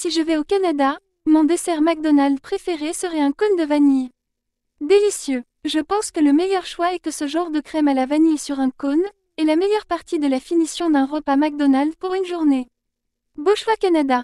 Si je vais au Canada, mon dessert McDonald's préféré serait un cône de vanille. Délicieux. Je pense que le meilleur choix est que ce genre de crème à la vanille sur un cône est la meilleure partie de la finition d'un repas McDonald's pour une journée. Beau choix Canada.